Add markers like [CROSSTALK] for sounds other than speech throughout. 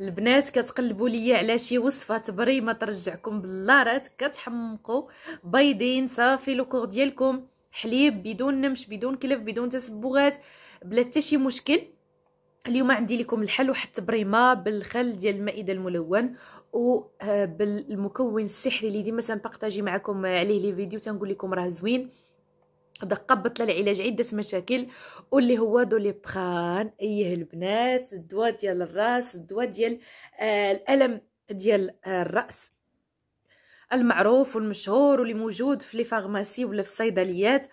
البنات كتقلبوا ليا على شي وصفه تبريمه ترجعكم باللارات كتحمقوا بيضين صافي لوكور ديالكم حليب بدون نمش بدون كلف بدون تسبغات بلا حتى شي مشكل اليوم عندي لكم الحل واحد التبريمه بالخل ديال المائده الملون وبالمكون آه، السحري اللي ديما تنبارطاجي معكم عليه لي فيديو تنقول لكم راه زوين دقه بطل العلاج عده مشاكل واللي هو دوليبخان ايه البنات الدواء ديال الراس الدواء ديال آه، الالم ديال آه، الراس المعروف والمشهور واللي موجود في لي فارماسي ولا في الصيدليات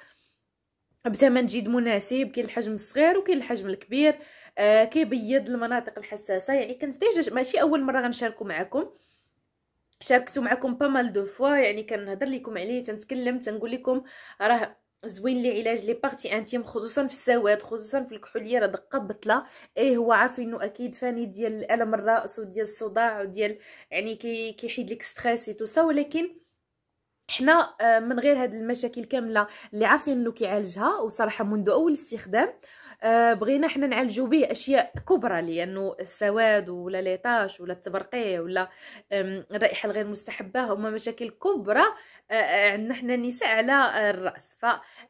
بثمن جد مناسب كاين الحجم الصغير وكاين الحجم الكبير آه، كيبيض المناطق الحساسه يعني ديجا ماشي اول مره غنشاركو معكم شاركتو معكم بامال دو فوا يعني كنهضر لكم عليه تنتكلم تنقول لكم راه زوين لي علاج لي بارتي انتيم خصوصا في السواد خصوصا في الكحوليه راه دقه بطله ايه هو عارف انه اكيد فاني ديال الم الراس وديال الصداع وديال يعني كي كيحيد لك ستريس وتوسا ولكن حنا آه، من غير هاد المشاكل كامله اللي عارفين انه كيعالجها وصراحه منذ اول استخدام آه، بغينا حنا نعالجو به اشياء كبرى لانه السواد ولا ليطاش ولا التبرقيع ولا الرائحه الغير مستحبه هما مشاكل كبرى آه، آه، عندنا حنا النساء على الراس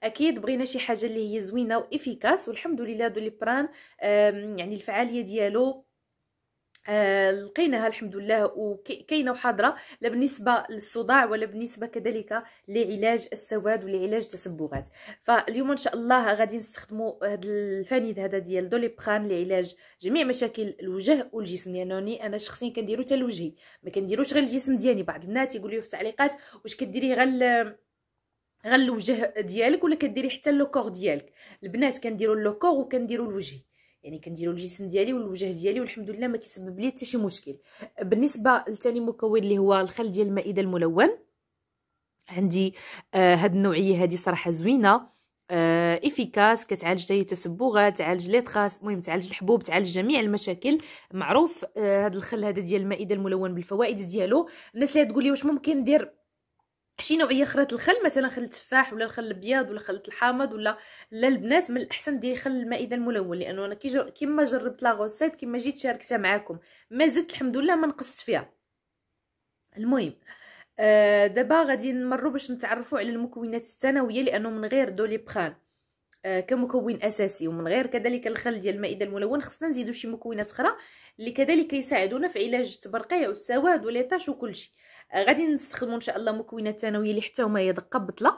فاكيد بغينا شي حاجه اللي هي زوينه وافيكاس والحمد لله دوليبران يعني الفعاليه ديالو آه، لقيناها الحمد لله وكاينه وحاضره لا بالنسبه للصداع ولا بالنسبه كذلك لعلاج السواد ولعلاج التصبغات فاليوم ان شاء الله غادي نستخدموا هذا الفانيد هذا ديال دوليبخان لعلاج جميع مشاكل الوجه والجسم لانني يعني انا شخصيا كنديرو حتى لوجهي ما كنديروش غير الجسم ديالي بعض الناس يقول في التعليقات واش كديري غير غير الوجه ديالك ولا كديري حتى لوكور ديالك البنات كنديروا كور وكنديروا الوجه يعني كنديرو الجسم ديالي والوجه ديالي والحمد لله ما كيسبب لي حتى شي مشكل بالنسبه لثاني مكون اللي هو الخل ديال المائده الملون عندي آه هاد النوعيه هادي صراحه زوينه آه افيكاس كتعالج حتى التسبغات تعالج لي تراس المهم تعالج الحبوب تعالج جميع المشاكل معروف آه هاد الخل هذا ديال المائده الملون بالفوائد ديالو الناس اللي تقول لي واش ممكن ندير شي نوعيه اخرى الخل مثلا خل التفاح ولا الخل الابيض ولا خل الحامض ولا لا البنات من الاحسن ديري خل المائده الملون لانه انا كي جربت لا غوسيت كيما جيت شاركتها معكم ما زدت الحمد لله ما نقصت فيها المهم آه دابا غادي نمروا باش نتعرفوا على المكونات الثانويه لانه من غير بخان آه، كمكون اساسي ومن غير كذلك الخل ديال المائده الملون خصنا نزيدو شي مكونات اخرى اللي كذلك يساعدونا في علاج التبرقيع والسواد وليطاش وكلشي آه، غادي نستخدموا ان شاء الله مكونات ثانويه اللي حتى هما هي دقه بطله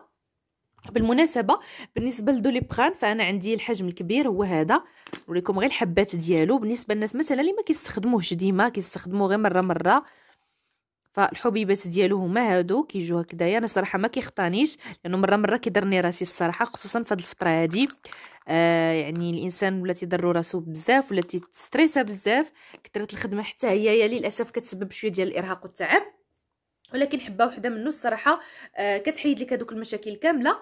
بالمناسبه بالنسبه لدوليبران فانا عندي الحجم الكبير هو هذا نوريكم غير الحبات ديالو بالنسبه للناس مثلا اللي ما كيستخدموهش ديما كيستخدموه غير مره مره فالحبيبات ديالو هما هادو كيجيو هكذايا انا صراحه ما كيخطانيش لانه مره مره كيضرني راسي الصراحه خصوصا في هذه الفتره هادي آه يعني الانسان ولا تيضرو راسو بزاف ولا تيستريسا بزاف كثرت الخدمه حتى هي للاسف كتسبب شويه ديال الارهاق والتعب ولكن حبه وحده منه الصراحه آه كتحيد لك هذوك المشاكل كامله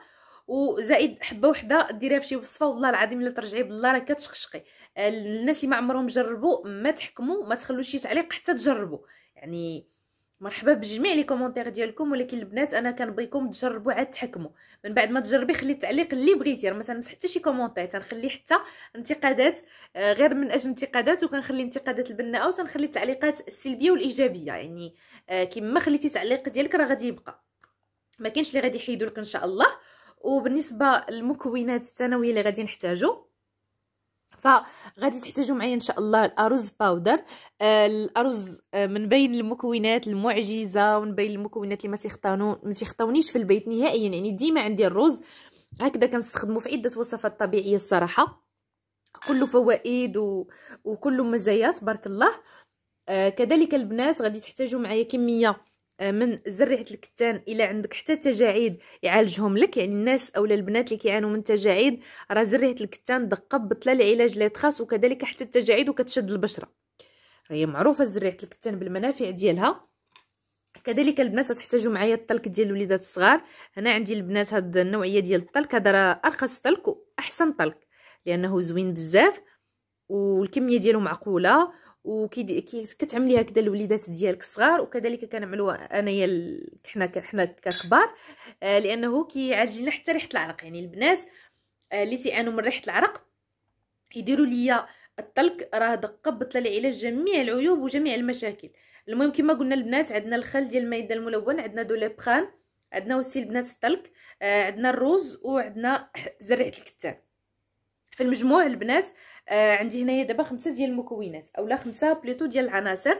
وزائد حبه وحده ديريها فشي وصفه والله العظيم الا ترجعي بالله راه كتشقشقي آه، الناس اللي ما عمرهم جربوا ما تحكموا ما تخلوش شي تعليق حتى تجربوا يعني مرحبا بجميع لي كومونتير ديالكم ولكن البنات انا كنبغيكم تجربوا عاد تحكموا من بعد ما تجربي خلي التعليق اللي بغيتي راه ما حتى شي كومونتير تنخلي حتى انتقادات آه، غير من اجل انتقادات وكنخلي انتقادات البناءه تنخلي التعليقات السلبيه والايجابيه يعني آه، كما خليتي التعليق ديالك راه غادي يبقى ما كاينش اللي غادي يحيدوا لك ان شاء الله وبالنسبه للمكونات الثانويه اللي غادي نحتاجو فغادي تحتاجوا معايا ان شاء الله الارز باودر آه، الارز آه، من بين المكونات المعجزه ومن بين المكونات اللي ما تيختانو ما في البيت نهائيا يعني ديما عندي الرز هكذا كنستخدمه في عده وصفات طبيعيه الصراحه كله فوائد و... وكله مزايا تبارك الله آه كذلك البنات غادي تحتاجوا معايا كميه من زريعه الكتان الى عندك حتى تجاعيد يعالجهم لك يعني الناس او البنات اللي كيعانوا من تجاعيد راه زريعه الكتان دقه بطله لي تخاص وكذلك حتى التجاعيد وكتشد البشره هي معروفه زريعه الكتان بالمنافع ديالها كذلك البنات تحتاجوا معايا الطلك ديال الوليدات الصغار هنا عندي البنات هاد النوعيه ديال الطلك هذا راه ارخص طلك واحسن طلك لانه زوين بزاف والكميه ديالو معقوله وكي كتعملي هكذا الوليدات ديالك الصغار وكذلك كنعملوها انايا حنا حنا ككبار آه، لانه كيعالجنا حتى ريحه العرق يعني البنات آه، اللي تيعانوا من ريحه العرق يديروا ليا الطلق راه دقه بطله لعلاج جميع العيوب وجميع المشاكل المهم كما قلنا البنات عندنا الخل ديال المايده الملون عندنا دولابخان عندنا وسيل البنات الطلق آه، عندنا الروز وعندنا [LAUGHS] زريعه الكتان في المجموع البنات آه عندي هنايا دابا خمسه ديال المكونات اولا خمسه بليتو ديال العناصر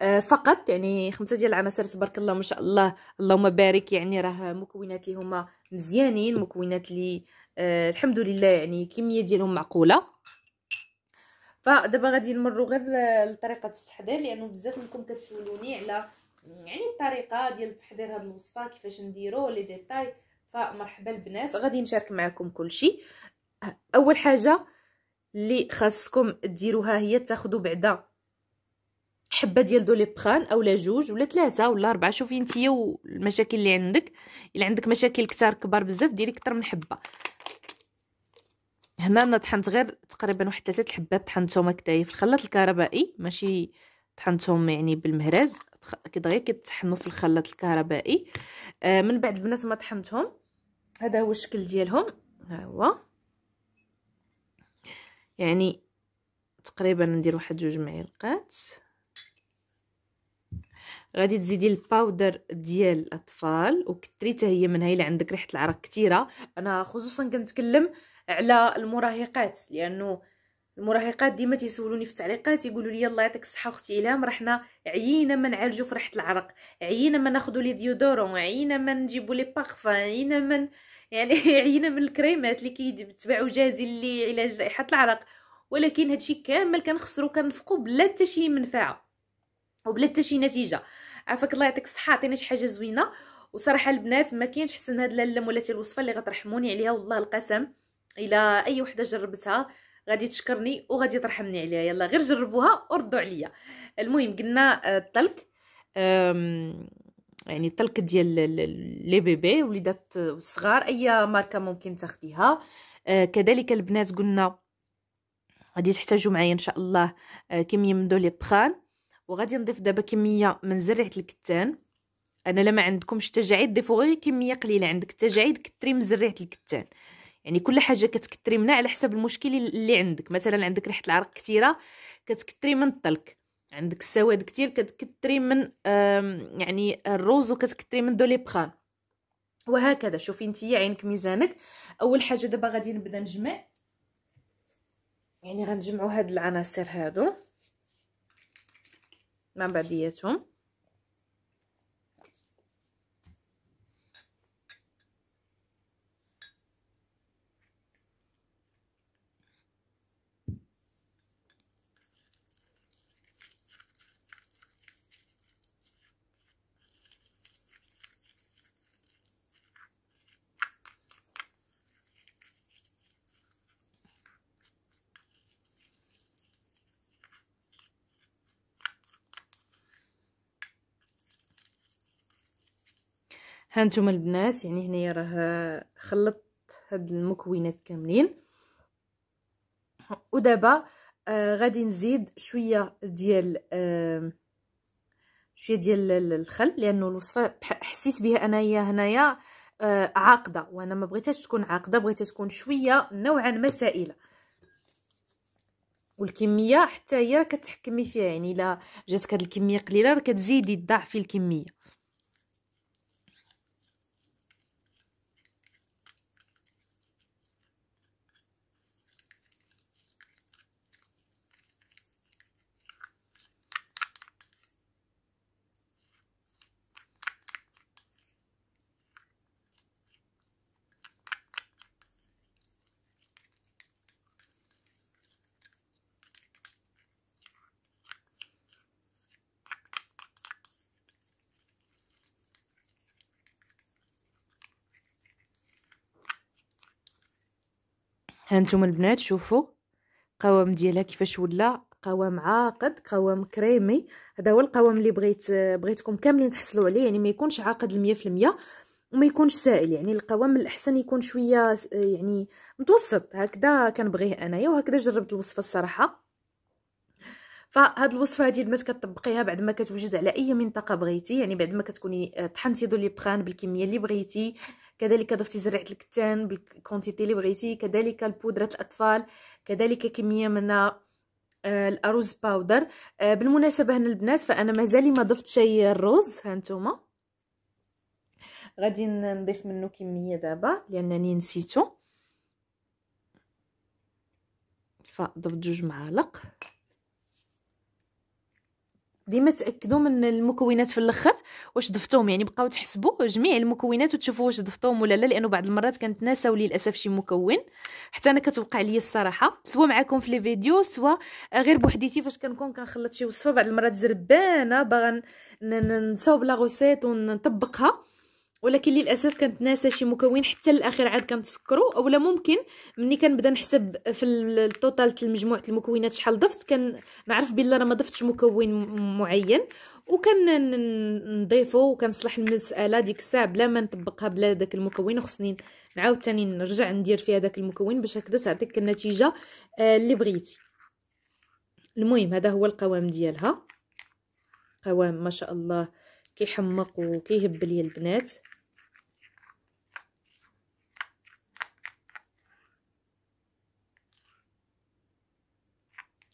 آه فقط يعني خمسه ديال العناصر تبارك الله ما شاء الله اللهم بارك يعني راه مكونات اللي هما مزيانين مكونات اللي آه الحمد لله يعني كميه ديالهم معقوله فدابا غادي نمروا غير لطريقه التحضير لانه بزاف منكم كتسولوني على يعني الطريقه ديال تحضير هاد الوصفه كيفاش نديرو لي ديتاي فمرحبا البنات غادي نشارك معكم كلشي اول حاجه اللي خاصكم ديروها هي تاخذوا بعدا حبه ديال دو دوليبران اولا جوج ولا ثلاثه ولا اربعه شوفي انت والمشاكل اللي عندك الا عندك مشاكل كثار كبار بزاف ديري اكثر من حبه هنا انا طحنت غير تقريبا واحد ثلاثه الحبات طحنتهم هكذايا في الخلاط الكهربائي ماشي طحنتهم يعني بالمهراز دغيا كيطحنوا في الخلاط الكهربائي آه من بعد البنات ما طحنتهم هذا هو الشكل ديالهم ها هو يعني تقريبا ندير واحد جوج معلقات غادي تزيدي الباودر ديال الاطفال وكثري هي من هاي الا عندك ريحه العرق كثيره انا خصوصا كنتكلم على المراهقات لانه المراهقات ديما تيسولوني في التعليقات يقولوا لي الله يعطيك الصحه اختي الهام رحنا عيينا ما نعالجوا في ريحه العرق عيينا ما ناخذوا لي ديودورون عيينا ما نجيبوا لي بارفان عيينا ما من... يعني [LAUGHS] عينه من الكريمات اللي كيجي جاهزين وجاهزين اللي علاج جائحه العرق ولكن هادشي كامل كنخسرو كنفقو بلا حتى شي منفعه وبلا حتى شي نتيجه عافاك الله يعطيك الصحه عطينا شي حاجه زوينه وصراحه البنات ما كاينش حسن هاد اللم ولا الوصفه اللي غترحموني عليها والله القسم الى اي وحده جربتها غادي تشكرني وغادي ترحمني عليها يلا غير جربوها وردوا عليا المهم قلنا آه، الطلق يعني طلق ديال لي بيبي وليدات الصغار اي ماركه ممكن تاخديها آه كذلك البنات قلنا غادي تحتاجوا معايا ان شاء الله آه كميه من دولي بخان وغادي نضيف دابا كميه من زريعه الكتان انا لما عندكمش تجاعيد ضيفوا غير كميه قليله عندك تجاعيد كثري من زريعه الكتان يعني كل حاجه كتكثري منها على حسب المشكل اللي عندك مثلا عندك ريحه العرق كثيره كتكثري من الطلق عندك السواد كتير كتكتري من يعني الروز وكتكتري من دوليبرال وهكذا شوفي نتيا عينك ميزانك اول حاجه دابا غادي نبدا نجمع يعني غنجمعوا هاد العناصر هادو مع بعضياتهم هانتوما البنات يعني هنايا راه خلطت هاد المكونات كاملين ودابا آه غادي نزيد شويه ديال آه شويه ديال الخل لانه الوصفه حسيت بها انايا هنايا آه عاقده وانا ما بغيتهاش تكون عاقده بغيتها تكون شويه نوعا ما سائله والكميه حتى هي كتحكمي فيها يعني الا جاتك هاد الكميه قليله راه كتزيدي تضاعفي الكميه هانتوما البنات شوفوا القوام ديالها كيفاش ولا قوام عاقد قوام كريمي هذا هو القوام اللي بغيت بغيتكم كاملين تحصلوا عليه يعني ما يكونش عاقد 100% وما يكونش سائل يعني القوام من الاحسن يكون شويه يعني متوسط هكذا كنبغيه انايا وهكذا جربت الوصفه الصراحه فهاد الوصفه هذه البنات كتطبقيها بعد ما كتوجد على اي منطقه بغيتي يعني بعد ما كتكوني طحنتي دو لي بران بالكميه اللي بغيتي كذلك ضفتي زرعه الكتان بالكونتيتي اللي بغيتي كذلك البودره الاطفال كذلك كميه من آه، الارز باودر آه، بالمناسبه هنا البنات فانا مازالي ما ضفت شي الرز هانتوما غادي نضيف منه كميه دابا لانني نسيتو فضفت جوج معالق ديما تاكدوا من المكونات في الاخر واش ضفتهم يعني بقاو تحسبوا جميع المكونات وتشوفوا واش ضفتهم ولا لا لانه بعض المرات كنتناساو للاسف شي مكون حتى انا كتوقع لي الصراحه سواء معكم في لي فيديو سواء غير بوحديتي فاش كنكون كنخلط شي وصفه بعض المرات زربانه باغا نصاوب لا غوسيت ونطبقها ولكن للاسف كانت ناسا شي مكون حتى الاخير عاد كنتفكرو اولا ممكن ملي كنبدا نحسب في التوتال ديال مجموعه المكونات شحال ضفت كان نعرف بلي راه ما ضفتش مكون معين وكان نضيفو وكنصلح المساله ديك الساعه بلا ما نطبقها بلا داك المكون وخصني نعاود ثاني نرجع ندير فيها داك المكون باش هكذا تعطيك النتيجه آه، اللي بغيتي المهم هذا هو القوام ديالها قوام ما شاء الله كيحمق وكيهبل يا البنات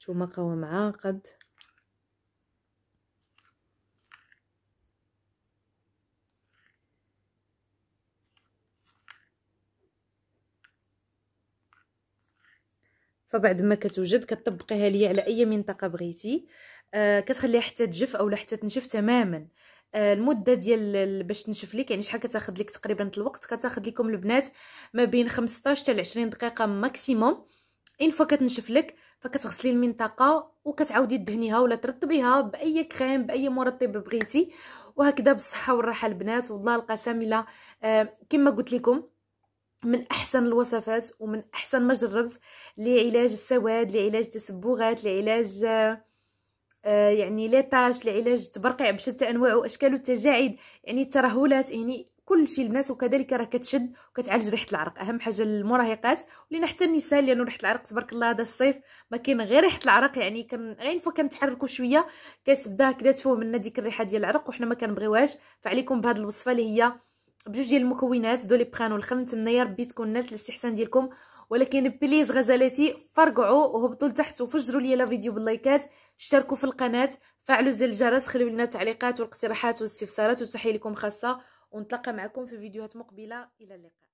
شو مقهى معاقد فبعد ما كتوجد كتطبقيها ليا على اي منطقه بغيتي آه كتخليها حتى تجف اولا حتى تنشف تماما آه المده ديال باش تنشف لك يعني شحال كتاخذ لك تقريبا الوقت كتاخذ لكم البنات ما بين 15 حتى 20 دقيقه ماكسيموم ان فوا كتنشف لك فكتغسلي المنطقه وكتعاودي دهنيها ولا ترطبيها باي كريم باي مرطب بغيتي وهكذا بالصحه والراحه البنات والله القسم الا آه، كما قلت لكم من احسن الوصفات ومن احسن ما جربت لعلاج السواد لعلاج التسبغات لعلاج آه، آه، يعني لي لعلاج تبرقع بشتى انواعه واشكال التجاعيد يعني الترهلات يعني كلشي البنات وكذلك راه كتشد وكتعالج ريحه العرق اهم حاجه للمراهقات ولينا حتى النساء لانه ريحه العرق تبارك الله هذا الصيف ما كاين غير ريحه العرق يعني كان غير فوا كنتحركوا شويه كتبدا كدا تفوه منا ديك الريحه ديال العرق وحنا ما كنبغيوهاش فعليكم بهذه الوصفه اللي هي بجوج ديال المكونات دولي بخان والخل نتمنى يا ربي تكون نالت الاستحسان ديالكم ولكن بليز غزالاتي فرقعوا وهبطوا لتحت وفجروا لي لا فيديو باللايكات اشتركوا في القناه فعلوا زر الجرس خليو لنا التعليقات والاقتراحات والاستفسارات وتحيه لكم خاصه ونتلقى معكم في فيديوهات مقبله الى اللقاء